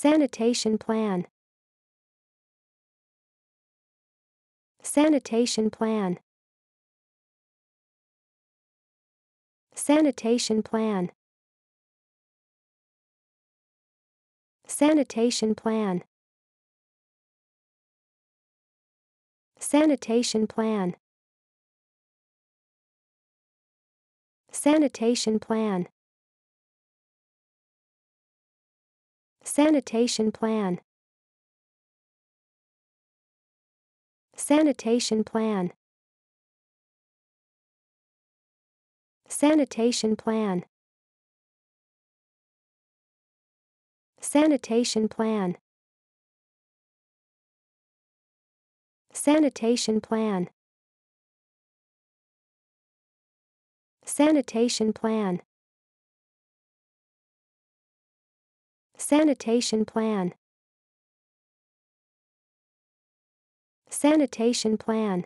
Sanitation plan. Sanitation plan. Sanitation plan. Sanitation plan. Sanitation plan. Sanitation plan. Sanitation plan. Sanitation plan. Sanitation plan. Sanitation plan. Sanitation plan. Sanitation plan. Sanitation plan. Sanitation plan.